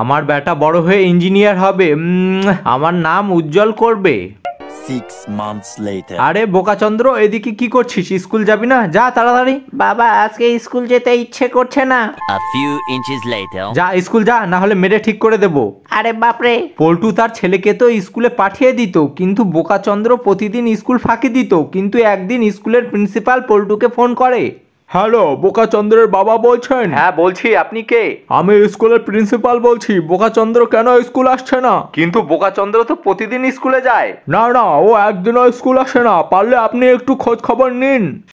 আমার বেটা বড় হয়ে ইঞ্জিনিয়ার হবে আমার নাম উজ্জ্বল করবে আরে বোকাচন্দ্র এদিকে কি করছিস স্কুল যাবি না যা তাড়াতাড়ি বাবা আজকে স্কুল যেতে ইচ্ছে করছে না যা স্কুল যা না হলে মেরে ঠিক করে দেব আরে বাপরে পল্টু তার ছেলেকে তো স্কুলে পাঠিয়ে দিত কিন্তু বোকাচন্দ্র প্রতিদিন স্কুল ফাঁকি দিত কিন্তু একদিন স্কুলের প্রিন্সিপাল পল্টুকে ফোন করে হ্যালো বোকাচন্দ্রের বাবা বলছেন হ্যাঁ বলছি আপনি কে আমি স্কুলের প্রিন্সিপাল বলছি বোকাচন্দ্র কেন স্কুল আসছে না কিন্তু বোকাচন্দ্র তো প্রতিদিন স্কুলে যায় না না ও একদিনও স্কুল আসে না পারলে আপনি একটু খোঁজ খবর নিন